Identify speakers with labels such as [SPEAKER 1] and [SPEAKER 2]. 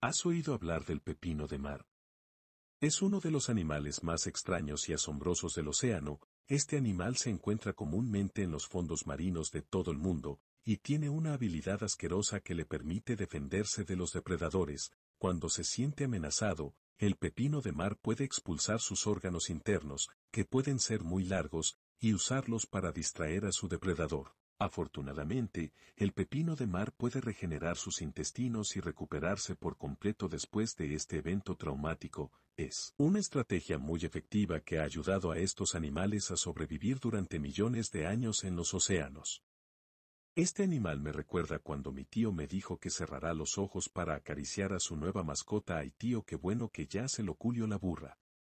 [SPEAKER 1] ¿Has oído hablar del pepino de mar? Es uno de los animales más extraños y asombrosos del océano, este animal se encuentra comúnmente en los fondos marinos de todo el mundo, y tiene una habilidad asquerosa que le permite defenderse de los depredadores, cuando se siente amenazado, el pepino de mar puede expulsar sus órganos internos, que pueden ser muy largos, y usarlos para distraer a su depredador. Afortunadamente, el pepino de mar puede regenerar sus intestinos y recuperarse por completo después de este evento traumático, es una estrategia muy efectiva que ha ayudado a estos animales a sobrevivir durante millones de años en los océanos. Este animal me recuerda cuando mi tío me dijo que cerrará los ojos para acariciar a su nueva mascota y tío qué bueno que ya se lo culio la burra.